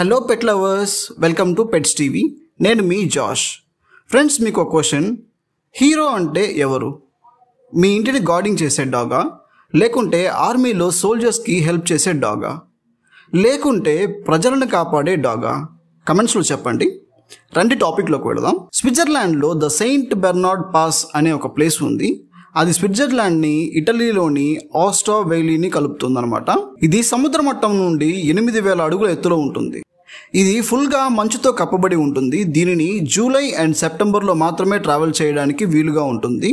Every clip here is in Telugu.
hello pet lovers welcome to pets TV నేను మీ జాష్ ఫ్రెండ్స్ మీకు ఒక క్వశ్చన్ హీరో అంటే ఎవరు మీ ఇంటిని గార్డింగ్ చేసే డాగా లేకుంటే ఆర్మీలో సోల్జర్స్కి హెల్ప్ చేసే డాగా లేకుంటే ప్రజలను కాపాడే డాగా కమెంట్స్లో చెప్పండి రెండు టాపిక్లోకి వెళదాం స్విట్జర్లాండ్లో ద సెయింట్ బెర్నార్డ్ పాస్ అనే ఒక ప్లేస్ ఉంది అది స్విట్జర్లాండ్ని ఇటలీలోని ఆస్టా కలుపుతుంది కలుపుతుందనమాట ఇది సముద్ర మట్టం నుండి ఎనిమిది వేల అడుగుల ఎత్తులో ఉంటుంది ఇది ఫుల్గా మంచుతో కప్పబడి ఉంటుంది దీనిని జూలై అండ్ సెప్టెంబర్లో మాత్రమే ట్రావెల్ చేయడానికి వీలుగా ఉంటుంది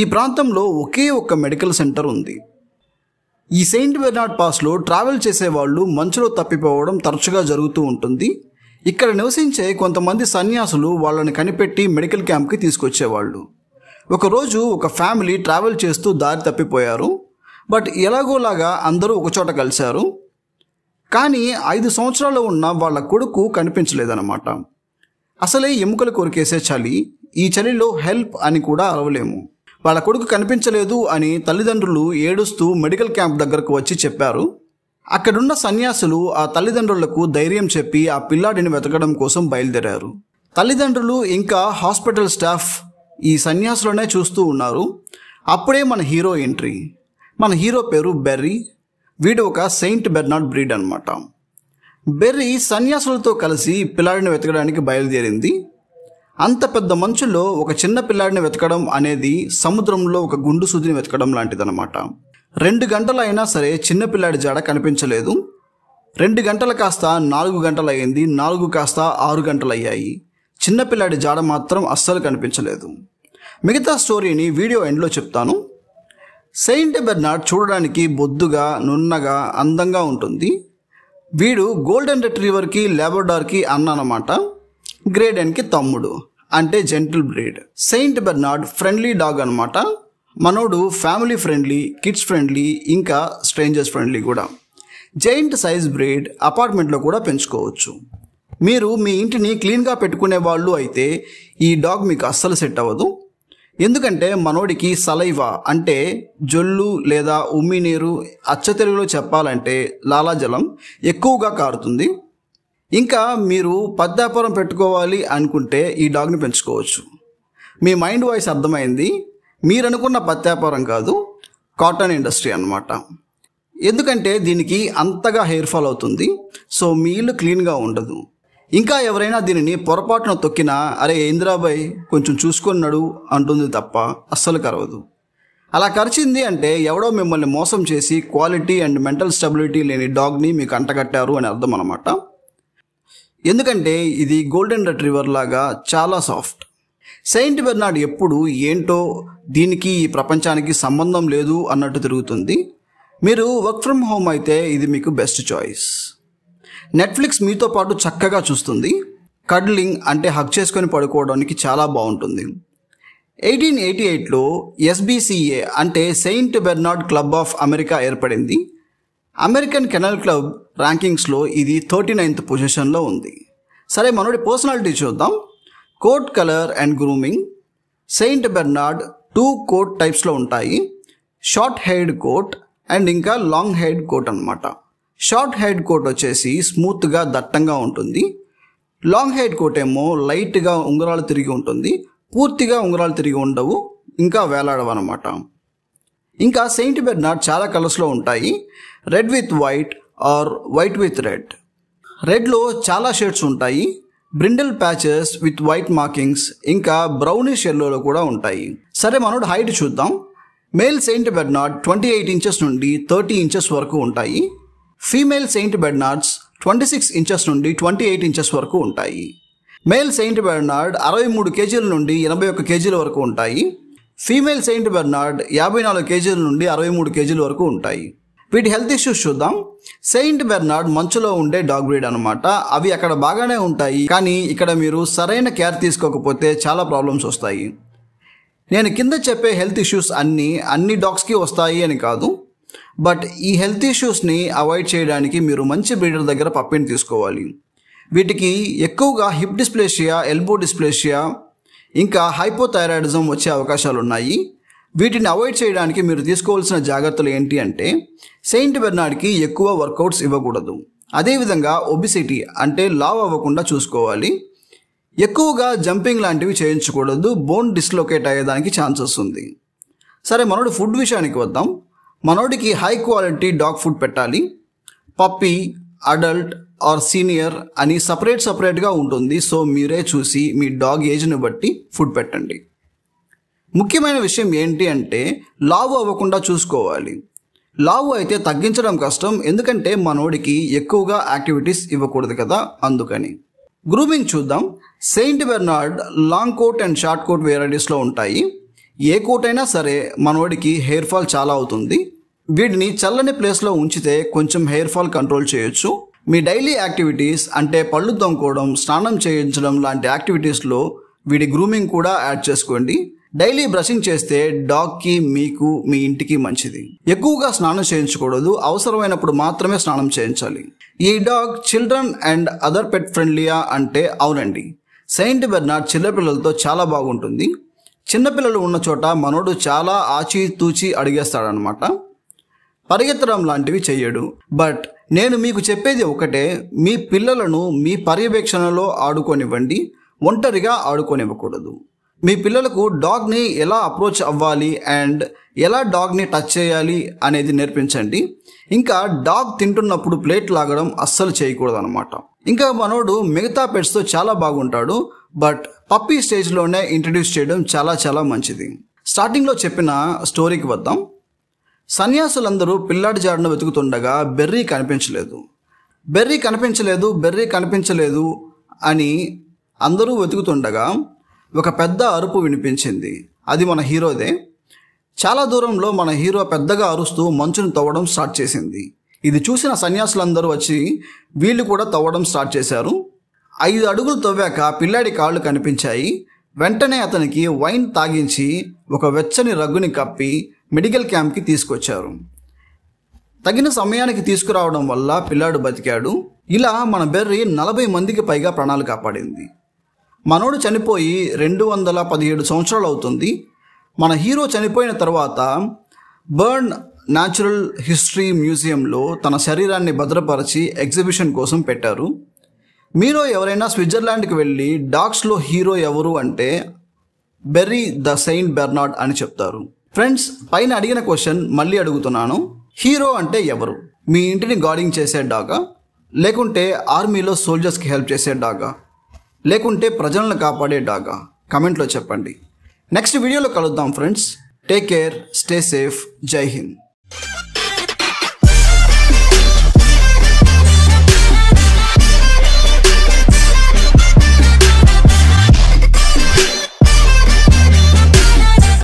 ఈ ప్రాంతంలో ఒకే ఒక్క మెడికల్ సెంటర్ ఉంది ఈ సెయింట్ బెర్నాడ్ పాస్లో ట్రావెల్ చేసేవాళ్ళు మంచులో తప్పిపోవడం తరచుగా జరుగుతూ ఉంటుంది ఇక్కడ నివసించే కొంతమంది సన్యాసులు వాళ్ళని కనిపెట్టి మెడికల్ క్యాంప్కి తీసుకొచ్చేవాళ్ళు ఒకరోజు ఒక ఫ్యామిలీ ట్రావెల్ చేస్తూ దారి తప్పిపోయారు బట్ ఎలాగోలాగా అందరూ ఒకచోట కలిశారు కానీ ఐదు సంవత్సరాలు ఉన్న వాళ్ళ కొడుకు కనిపించలేదన్నమాట అసలే ఎముకలు కొరికేసే చలి ఈ చలిలో హెల్ప్ అని కూడా అరవలేము వాళ్ళ కొడుకు కనిపించలేదు అని తల్లిదండ్రులు ఏడుస్తూ మెడికల్ క్యాంప్ దగ్గరకు వచ్చి చెప్పారు అక్కడున్న సన్యాసులు ఆ తల్లిదండ్రులకు ధైర్యం చెప్పి ఆ పిల్లాడిని వెతకడం కోసం బయలుదేరారు తల్లిదండ్రులు ఇంకా హాస్పిటల్ స్టాఫ్ ఈ సన్యాసులనే చూస్తూ ఉన్నారు అప్పుడే మన హీరో ఎంట్రీ మన హీరో పేరు బెర్రీ వీడు ఒక సెయింట్ బెర్నార్డ్ బ్రీడ్ అనమాట బెర్రీ సన్యాసులతో కలిసి పిల్లాడిని వెతకడానికి బయలుదేరింది అంత పెద్ద మంచులో ఒక చిన్న పిల్లాడిని వెతకడం అనేది సముద్రంలో ఒక గుండు సూదిని వెతకడం లాంటిదన్నమాట రెండు గంటలైనా సరే చిన్న పిల్లాడి జాడ కనిపించలేదు రెండు గంటలు కాస్త నాలుగు గంటలయ్యింది నాలుగు కాస్త ఆరు గంటలయ్యాయి చిన్నపిల్లాడి జాడ మాత్రం అస్సలు కనిపించలేదు మిగతా స్టోరీని వీడియో ఎండ్లో చెప్తాను సెయింట్ బెర్నార్డ్ చూడడానికి బొద్దుగా నున్నగా అందంగా ఉంటుంది వీడు గోల్డెన్ రిట్రీవర్కి లేబర్డార్కి అన్న అనమాట గ్రేడెన్కి తమ్ముడు అంటే gentle breed saint Bernard friendly dog అనమాట మనోడు ఫ్యామిలీ ఫ్రెండ్లీ కిడ్స్ ఫ్రెండ్లీ ఇంకా స్ట్రేంజర్స్ ఫ్రెండ్లీ కూడా జైంట్ సైజ్ బ్రీడ్ అపార్ట్మెంట్లో కూడా పెంచుకోవచ్చు మీరు మీ ఇంటిని క్లీన్గా పెట్టుకునే వాళ్ళు అయితే ఈ డాగ్ మీకు అస్సలు సెట్ అవ్వదు ఎందుకంటే మనోడికి సలైవా అంటే జొల్లు లేదా ఉమ్మి నీరు అచ్చ తెలుగులో చెప్పాలంటే లాలాజలం ఎక్కువగా కారుతుంది ఇంకా మీరు పద్దాపురం పెట్టుకోవాలి అనుకుంటే ఈ డాగ్ని పెంచుకోవచ్చు మీ మైండ్ వాయిస్ అర్థమైంది మీరనుకున్న పత్యాపారం కాదు కాటన్ ఇండస్ట్రీ అనమాట ఎందుకంటే దీనికి అంతగా హెయిర్ ఫాల్ అవుతుంది సో మీ ఇల్లు క్లీన్గా ఉండదు ఇంకా ఎవరైనా దీనిని పొరపాటున తొక్కినా అరే ఇందిరాబాయ్ కొంచెం చూసుకున్నాడు అంటుంది తప్ప అస్సలు కరవదు అలా కరిచింది అంటే ఎవడో మిమ్మల్ని మోసం చేసి క్వాలిటీ అండ్ మెంటల్ స్టెబిలిటీ లేని డాగ్ని మీకు అంటగట్టారు అని అర్థం అనమాట ఎందుకంటే ఇది గోల్డెన్ రెట్రీవర్ లాగా చాలా సాఫ్ట్ సెయింట్ బెర్నాడ్ ఎప్పుడు ఏంటో దీనికి ఈ ప్రపంచానికి సంబంధం లేదు అన్నట్టు తిరుగుతుంది మీరు వర్క్ ఫ్రమ్ హోమ్ అయితే ఇది మీకు బెస్ట్ చాయిస్ నెట్ఫ్లిక్స్ మీతో పాటు చక్కగా చూస్తుంది కడ్లింగ్ అంటే హక్ చేసుకొని పడుకోవడానికి చాలా బాగుంటుంది ఎయిటీన్ ఎయిటీ ఎయిట్లో ఎస్బీసీఏ అంటే saint Bernard club of America ఏర్పడింది అమెరికన్ కెనల్ క్లబ్ ర్యాంకింగ్స్లో ఇది థర్టీ నైన్త్ పొజిషన్లో ఉంది సరే మనోడి పర్సనాలిటీ చూద్దాం coat colour and grooming saint Bernard two coat టైప్స్లో ఉంటాయి షార్ట్ హెయిడ్ కోట్ అండ్ ఇంకా లాంగ్ హెయిడ్ కోట్ అనమాట షార్ట్ హెడ్ కోట్ వచ్చేసి స్మూత్గా దట్టంగా ఉంటుంది లాంగ్ హెయిర్ కోట్ ఏమో లైట్గా ఉంగరాలు తిరిగి ఉంటుంది పూర్తిగా ఉంగరాలు తిరిగి ఉండవు ఇంకా అనమాట ఇంకా సెయింట్ బెర్నాడ్ చాలా కలర్స్లో ఉంటాయి red with white or white with red రెడ్లో చాలా షేడ్స్ ఉంటాయి brindle patches with white markings ఇంకా బ్రౌనిష్ ఎల్లోలో కూడా ఉంటాయి సరే మనోడు హైట్ చూద్దాం male saint Bernard twenty eight inches నుండి థర్టీ ఇంచెస్ వరకు ఉంటాయి female saint Bernards twenty six inches నుండి ట్వంటీ ఎయిట్ ఇంచెస్ వరకు ఉంటాయి మేల్ సెయింట్ బెర్నార్డ్ అరవై మూడు కేజీల నుండి ఎనభై ఒక్క కేజీల వరకు ఉంటాయి ఫీమేల్ సెయింట్ బెర్నార్డ్ యాభై నాలుగు కేజీల నుండి అరవై మూడు కేజీల వరకు ఉంటాయి వీటి హెల్త్ ఇష్యూస్ చూద్దాం సెయింట్ బెర్నార్డ్ మంచులో ఉండే డాగ్ బ్రీడ్ అనమాట అవి అక్కడ బాగానే ఉంటాయి కానీ ఇక్కడ మీరు సరైన కేర్ తీసుకోకపోతే చాలా ప్రాబ్లమ్స్ వస్తాయి నేను కింద చెప్పే హెల్త్ ఇష్యూస్ అన్నీ అన్ని డాగ్స్కి వస్తాయి అని కాదు బట్ ఈ హెల్త్ ఇష్యూస్ని అవాయిడ్ చేయడానికి మీరు మంచి బ్రీడర్ దగ్గర పప్పిని తీసుకోవాలి వీటికి ఎక్కువగా హిప్ డిస్ప్లేషియా ఎల్బో డిస్ప్లేషియా ఇంకా హైపోథైరాయిడిజం వచ్చే అవకాశాలు ఉన్నాయి వీటిని అవాయిడ్ చేయడానికి మీరు తీసుకోవాల్సిన జాగ్రత్తలు ఏంటి అంటే సెయింట్ బెర్నాడ్కి ఎక్కువ వర్కౌట్స్ ఇవ్వకూడదు అదేవిధంగా ఒబిసిటీ అంటే లావ్ అవ్వకుండా చూసుకోవాలి ఎక్కువగా జంపింగ్ లాంటివి చేయించకూడదు బోన్ డిస్లోకేట్ అయ్యేదానికి ఛాన్సెస్ ఉంది సరే మనోడు ఫుడ్ విషయానికి వద్దాం మనోడికి హై క్వాలిటీ డాగ్ ఫుడ్ పెట్టాలి పప్పీ అడల్ట్ ఆర్ సీనియర్ అని సపరేట్ సపరేట్గా ఉంటుంది సో మీరే చూసి మీ డాగ్ ఏజ్ని బట్టి ఫుడ్ పెట్టండి ముఖ్యమైన విషయం ఏంటి అంటే లావు అవ్వకుండా చూసుకోవాలి లావు అయితే తగ్గించడం కష్టం ఎందుకంటే మనోడికి ఎక్కువగా యాక్టివిటీస్ ఇవ్వకూడదు కదా అందుకని గ్రూమింగ్ చూద్దాం saint Bernard long coat and short coat వెరైటీస్లో ఉంటాయి ఏ కోటైనా సరే మనోడికి హెయిర్ ఫాల్ చాలా అవుతుంది వీటిని చల్లని ప్లేస్లో ఉంచితే కొంచెం హెయిర్ ఫాల్ కంట్రోల్ చేయొచ్చు మీ డైలీ యాక్టివిటీస్ అంటే పళ్ళు తోముకోవడం స్నానం చేయించడం లాంటి యాక్టివిటీస్లో వీడి గ్రూమింగ్ కూడా యాడ్ చేసుకోండి డైలీ బ్రషింగ్ చేస్తే డాగ్కి మీకు మీ ఇంటికి మంచిది ఎక్కువగా స్నానం చేయించకూడదు అవసరమైనప్పుడు మాత్రమే స్నానం చేయించాలి ఈ dog children and other pet ఫ్రెండ్లీయా అంటే అవునండి సెయింట్ బెర్నార్డ్ చిల్లపిల్లలతో చాలా బాగుంటుంది చిన్నపిల్లలు ఉన్న చోట మనోడు చాలా ఆచితూచి అడిగేస్తాడనమాట పరిగెత్తడం లాంటివి చెయ్యడు బట్ నేను మీకు చెప్పేది ఒకటే మీ పిల్లలను మీ పర్యవేక్షణలో ఆడుకోనివ్వండి ఒంటరిగా ఆడుకోనివ్వకూడదు మీ పిల్లలకు డాగ్ని ఎలా అప్రోచ్ అవ్వాలి అండ్ ఎలా డాగ్ని టచ్ చేయాలి అనేది నేర్పించండి ఇంకా డాగ్ తింటున్నప్పుడు ప్లేట్ లాగడం అస్సలు చేయకూడదు అనమాట ఇంకా మనోడు మిగతా పెట్స్తో చాలా బాగుంటాడు బట్ పప్పీ స్టేజ్లోనే ఇంట్రడ్యూస్ చేయడం చాలా చాలా మంచిది స్టార్టింగ్లో చెప్పిన స్టోరీకి వద్దాం సన్యాసులందరూ పిల్లాడి జాడను వెతుకుతుండగా బెర్రీ కనిపించలేదు బెర్రీ కనిపించలేదు బెర్రీ కనిపించలేదు అని అందరూ వెతుకుతుండగా ఒక పెద్ద అరుపు వినిపించింది అది మన హీరోదే చాలా దూరంలో మన హీరో పెద్దగా అరుస్తూ మంచును తవ్వడం స్టార్ట్ చేసింది ఇది చూసిన సన్యాసులందరూ వచ్చి వీళ్ళు కూడా తవ్వడం స్టార్ట్ చేశారు ఐదు అడుగులు తవ్వాక పిల్లాడి కాళ్ళు కనిపించాయి వెంటనే అతనికి వైన్ తాగించి ఒక వెచ్చని రగ్గుని కప్పి మెడికల్ క్యాంప్కి తీసుకొచ్చారు తగిన సమయానికి తీసుకురావడం వల్ల పిల్లాడు బతికాడు ఇలా మన బెర్రీ నలభై మందికి పైగా ప్రాణాలు కాపాడింది మనోడు చనిపోయి రెండు వందల పదిహేడు సంవత్సరాలు అవుతుంది మన హీరో చనిపోయిన తర్వాత బర్న్ న్యాచురల్ హిస్టరీ మ్యూజియంలో తన శరీరాన్ని భద్రపరిచి ఎగ్జిబిషన్ కోసం పెట్టారు మీరు ఎవరైనా స్విట్జర్లాండ్కి వెళ్ళి డాగ్స్లో హీరో ఎవరు అంటే బెర్రీ ద సెయింట్ బెర్నాడ్ అని చెప్తారు ఫ్రెండ్స్ పైన అడిగిన క్వశ్చన్ మళ్ళీ అడుగుతున్నాను హీరో అంటే ఎవరు మీ ఇంటిని గార్డింగ్ చేసే డాగా లేకుంటే ఆర్మీలో సోల్జర్స్కి హెల్ప్ చేసే డాగా లేకుంటే ప్రజలను కాపాడే డాగా కమెంట్లో చెప్పండి నెక్స్ట్ వీడియోలో కలుద్దాం friends take care stay safe Jai Hind